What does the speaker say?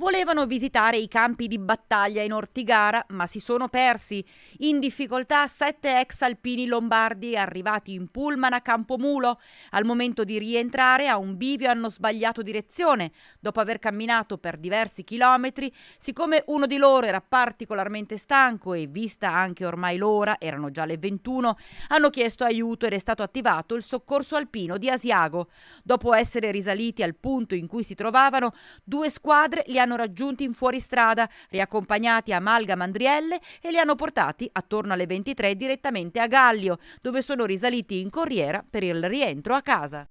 volevano visitare i campi di battaglia in Ortigara, ma si sono persi. In difficoltà sette ex alpini lombardi arrivati in pullman a Campomulo. Al momento di rientrare a un bivio hanno sbagliato direzione. Dopo aver camminato per diversi chilometri, siccome uno di loro era particolarmente stanco e vista anche ormai l'ora, erano già le 21, hanno chiesto aiuto ed è stato attivato il soccorso alpino di Asiago. Dopo essere risaliti al punto in cui si trovavano, due squadre li hanno hanno raggiunti in fuoristrada, riaccompagnati a Malga Mandrielle e li hanno portati attorno alle 23 direttamente a Gallio, dove sono risaliti in corriera per il rientro a casa.